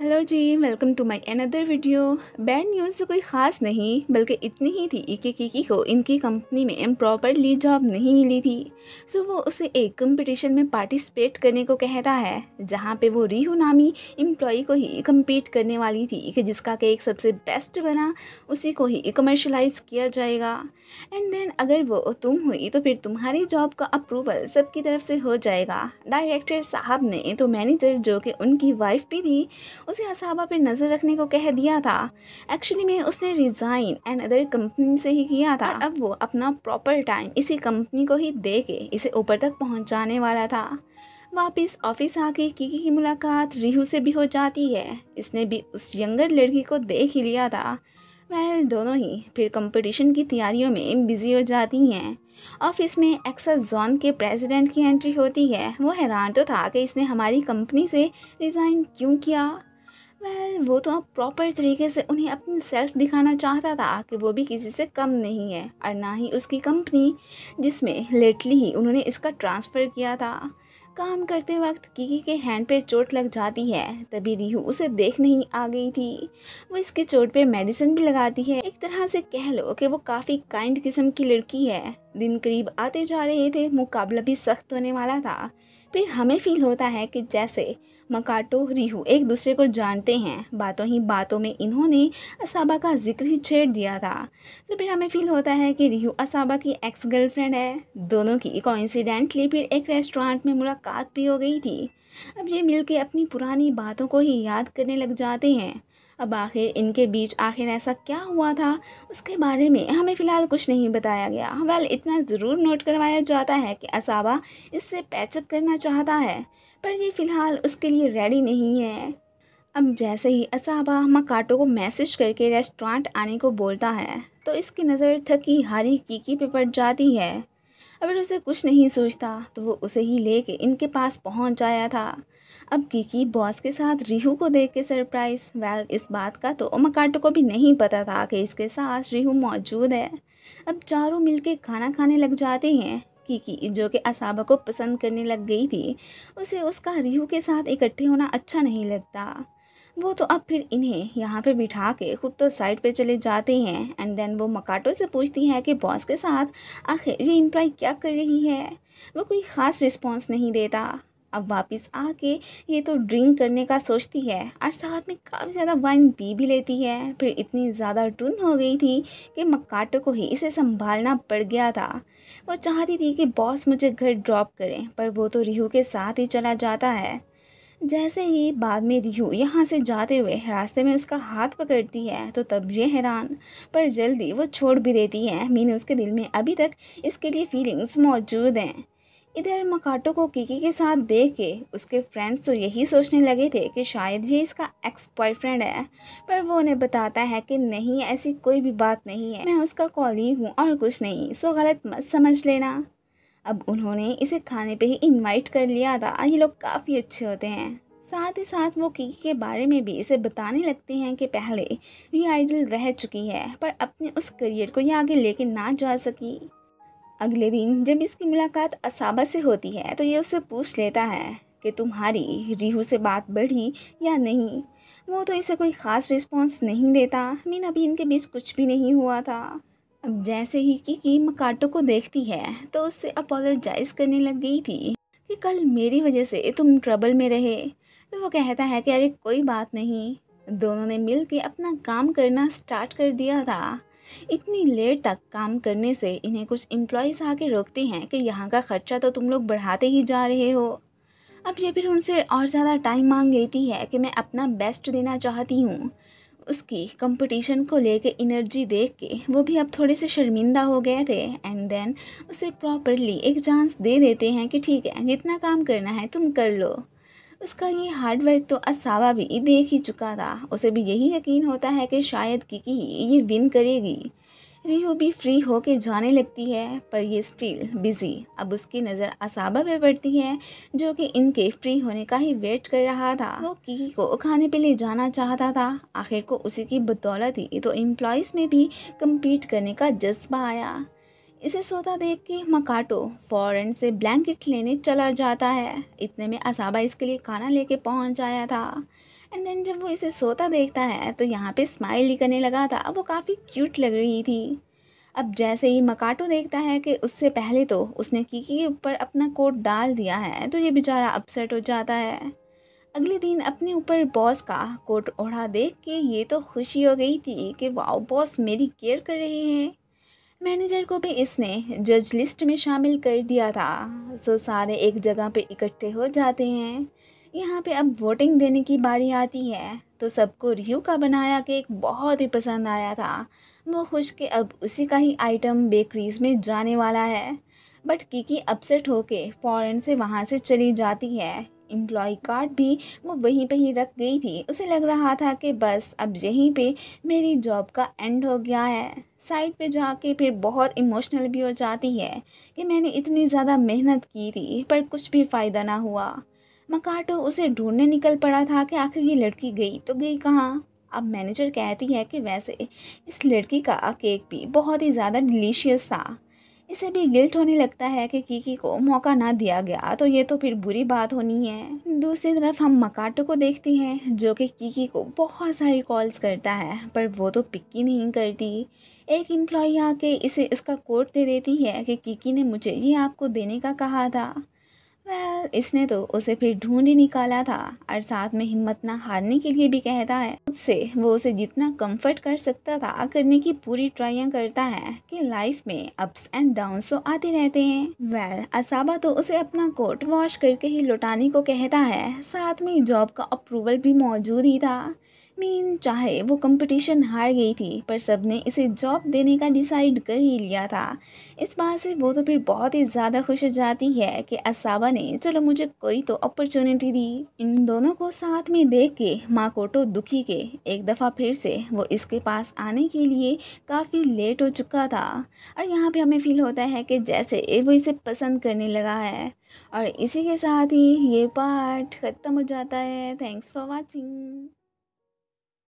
Hello ji welcome to my another video bad news तो कोई ख़ास नहीं बल्कि इतनी ही थी e कि किकी को इनकी कंपनी में प्रॉपरली जॉब नहीं मिली थी सो वो उसे एक कंपटीशन में पार्टिसिपेट करने को कहता है जहाँ पे वो रीहू नामी एम्प्लॉ को ही कम्पीट करने वाली थी कि जिसका केक सबसे बेस्ट बना उसी को ही कमर्शलाइज किया जाएगा एंड देन अगर वो तुम हुई तो फिर तुम्हारी जॉब का अप्रूवल सबकी तरफ से हो जाएगा डायरेक्टर साहब ने तो मैनेजर जो कि उनकी वाइफ भी थी उसे असाबा पर नज़र रखने को कह दिया था एक्चुअली में उसने रिज़ाइन एंड अदर कंपनी से ही किया था हाँ। अब वो अपना प्रॉपर टाइम इसी कंपनी को ही दे के इसे ऊपर तक पहुंचाने वाला था वापस ऑफिस आके कीकी की मुलाकात रिहू से भी हो जाती है इसने भी उस यंगर लड़की को देख ही लिया था वह दोनों ही फिर कंपटीशन की तैयारियों में बिजी हो जाती हैं ऑफिस में एक्सा जोन के प्रेसिडेंट की एंट्री होती है वो हैरान तो था कि इसने हमारी कंपनी से रिज़ाइन क्यों किया वेल well, वो तो आप प्रॉपर तरीके से उन्हें अपनी सेल्फ दिखाना चाहता था कि वो भी किसी से कम नहीं है और ना ही उसकी कंपनी जिसमें लेटली ही उन्होंने इसका ट्रांसफ़र किया था काम करते वक्त कीकी के हैंड पे चोट लग जाती है तभी रिहू उसे देख नहीं आ गई थी वो इसके चोट पे मेडिसिन भी लगाती है एक तरह से कह लो कि वो काफ़ी काइंड किस्म की लड़की है दिन करीब आते जा रहे थे मुकाबला भी सख्त होने वाला था फिर हमें फील होता है कि जैसे मकाटो रिहू एक दूसरे को जानते हैं बातों ही बातों में इन्होंने असाबा का जिक्र ही छेड़ दिया था तो फिर हमें फील होता है कि रिहू असाबा की एक्स गर्लफ्रेंड है दोनों की कोइंसिडेंटली फिर एक रेस्टोरेंट में मुलाकात भी हो गई थी अब ये मिलके अपनी पुरानी बातों को ही याद करने लग जाते हैं अब आखिर इनके बीच आखिर ऐसा क्या हुआ था उसके बारे में हमें फ़िलहाल कुछ नहीं बताया गया वेल इतना ज़रूर नोट करवाया जाता है कि असावा इससे पैचअप करना चाहता है पर ये फ़िलहाल उसके लिए रेडी नहीं है अब जैसे ही असाबा मकाटो को मैसेज करके रेस्टोरेंट आने को बोलता है तो इसकी नज़र थकी हारी की पे पड़ जाती है अगर उसे कुछ नहीं सोचता तो वो उसे ही लेके इनके पास पहुंच जाया था अब कीकी बॉस के साथ रिहू को देख के सरप्राइज वेल इस बात का तो ओमाकाटो को भी नहीं पता था कि इसके साथ रिहू मौजूद है अब चारों मिलके खाना खाने लग जाते हैं कीकी जो कि असाबा को पसंद करने लग गई थी उसे उसका रिहू के साथ इकट्ठे होना अच्छा नहीं लगता वो तो अब फिर इन्हें यहाँ पे बिठा के खुद तो साइड पे चले जाते हैं एंड देन वो मकाटो से पूछती हैं कि बॉस के साथ आखिर ये इम्प्लॉय क्या कर रही है वो कोई ख़ास रिस्पॉन्स नहीं देता अब वापस आके ये तो ड्रिंक करने का सोचती है और साथ में काफ़ी ज़्यादा वाइन पी भी लेती है फिर इतनी ज़्यादा टुन हो गई थी कि मकाटो को ही इसे संभालना पड़ गया था वो चाहती थी कि बॉस मुझे घर ड्रॉप करें पर वो तो रिहू के साथ ही चला जाता है जैसे ही बाद में रिहू यहाँ से जाते हुए रास्ते में उसका हाथ पकड़ती है तो तब ये हैरान पर जल्दी वो छोड़ भी देती है मीन उसके दिल में अभी तक इसके लिए फीलिंग्स मौजूद हैं इधर मकाटो को किकी के साथ देख के उसके फ्रेंड्स तो यही सोचने लगे थे कि शायद ये इसका एक्स बॉयफ्रेंड है पर वो उन्हें बताता है कि नहीं ऐसी कोई भी बात नहीं है मैं उसका कॉलीग हूँ और कुछ नहीं सो गलत मत समझ लेना अब उन्होंने इसे खाने पे ही इनवाइट कर लिया था ये लोग काफ़ी अच्छे होते हैं साथ ही साथ वो कीकी के बारे में भी इसे बताने लगते हैं कि पहले ये आइडल रह चुकी है पर अपने उस करियर को ये आगे लेके ना जा सकी अगले दिन जब इसकी मुलाकात असाबा से होती है तो ये उससे पूछ लेता है कि तुम्हारी रीहू से बात बढ़ी या नहीं वो तो इसे कोई ख़ास रिस्पॉन्स नहीं देता मीन अभी इनके बीच कुछ भी नहीं हुआ था अब जैसे ही की मकाटो को देखती है तो उससे अपोलोजाइज करने लग गई थी कि कल मेरी वजह से तुम ट्रबल में रहे तो वो कहता है कि अरे कोई बात नहीं दोनों ने मिल के अपना काम करना स्टार्ट कर दिया था इतनी लेट तक काम करने से इन्हें कुछ एम्प्लॉयज़ आके रोकते हैं कि यहाँ का ख़र्चा तो तुम लोग बढ़ाते ही जा रहे हो अब ये फिर उनसे और ज़्यादा टाइम मांग लेती है कि मैं अपना बेस्ट देना चाहती हूँ उसकी कंपटीशन को लेके एनर्जी देख के वो भी अब थोड़े से शर्मिंदा हो गए थे एंड देन उसे प्रॉपरली एक चांस दे देते हैं कि ठीक है जितना काम करना है तुम कर लो उसका ये हार्ड वर्क तो असावा भी देख ही चुका था उसे भी यही यकीन होता है कि शायद किकी ये विन करेगी रियो भी फ्री हो के जाने लगती है पर ये स्टिल बिज़ी अब उसकी नज़र असाबा पे पड़ती है जो कि इनके फ्री होने का ही वेट कर रहा था वो की को खाने पे ले जाना चाहता था आखिर को उसी की बदौलत ही तो एम्प्लॉयज़ में भी कम्पीट करने का जज्बा आया इसे सोता देख के मकाटो फ़ौरन से ब्लैंकेट लेने चला जाता है इतने में असाबा इसके लिए खाना लेके पहुंच आया था एंड देन जब वो इसे सोता देखता है तो यहाँ पे स्माइल ही करने लगा था अब वो काफ़ी क्यूट लग रही थी अब जैसे ही मकाटो देखता है कि उससे पहले तो उसने कीकी के ऊपर अपना कोट डाल दिया है तो ये बेचारा अपसेट हो जाता है अगले दिन अपने ऊपर बॉस का कोट ओढ़ा देख के ये तो खुशी हो गई थी कि वाओ बॉस मेरी केयर कर रहे हैं मैनेजर को भी इसने जज लिस्ट में शामिल कर दिया था सो सारे एक जगह पे इकट्ठे हो जाते हैं यहाँ पे अब वोटिंग देने की बारी आती है तो सबको रियू का बनाया केक बहुत ही पसंद आया था वो खुश कि अब उसी का ही आइटम बेकरीज में जाने वाला है बट किकी अपसेट होके फ़ौरन से वहाँ से चली जाती है एम्प्लॉय कार्ड भी वो वहीं पे ही रख गई थी उसे लग रहा था कि बस अब यहीं पे मेरी जॉब का एंड हो गया है साइड पे जाके फिर बहुत इमोशनल भी हो जाती है कि मैंने इतनी ज़्यादा मेहनत की थी पर कुछ भी फ़ायदा ना हुआ मकाटो उसे ढूंढने निकल पड़ा था कि आखिर ये लड़की गई तो गई कहाँ अब मैनेजर कहती है कि वैसे इस लड़की का केक भी बहुत ही ज़्यादा डिलीशियस था इसे भी गिल्ट होने लगता है कि कीकी को मौका ना दिया गया तो ये तो फिर बुरी बात होनी है दूसरी तरफ हम मकाटो को देखते हैं जो कि कीकी को बहुत सारी कॉल्स करता है पर वो तो पिक ही नहीं करती एक एम्प्लॉई आके इसे उसका कोट दे देती है कि कीकी ने मुझे ये आपको देने का कहा था वेल इसने तो उसे फिर ढूंढ ही निकाला था और साथ में हिम्मत ना हारने के लिए भी कहता है उससे वो उसे जितना कंफर्ट कर सकता था करने की पूरी ट्राइया करता है कि लाइफ में अप्स एंड डाउन तो आते रहते हैं वेल असाबा तो उसे अपना कोट वॉश करके ही लौटाने को कहता है साथ में जॉब का अप्रूवल भी मौजूद ही था मीन चाहे वो कंपटीशन हार गई थी पर सबने इसे जॉब देने का डिसाइड कर ही लिया था इस बात से वो तो फिर बहुत ही ज़्यादा खुश हो जाती है कि असाबा ने चलो मुझे कोई तो अपॉर्चुनिटी दी इन दोनों को साथ में देख के माँ कोटो दुखी के एक दफ़ा फिर से वो इसके पास आने के लिए काफ़ी लेट हो चुका था और यहाँ पर हमें फील होता है कि जैसे वो इसे पसंद करने लगा है और इसी के साथ ही ये पार्ट ख़त्म हो जाता है थैंक्स फॉर वॉचिंग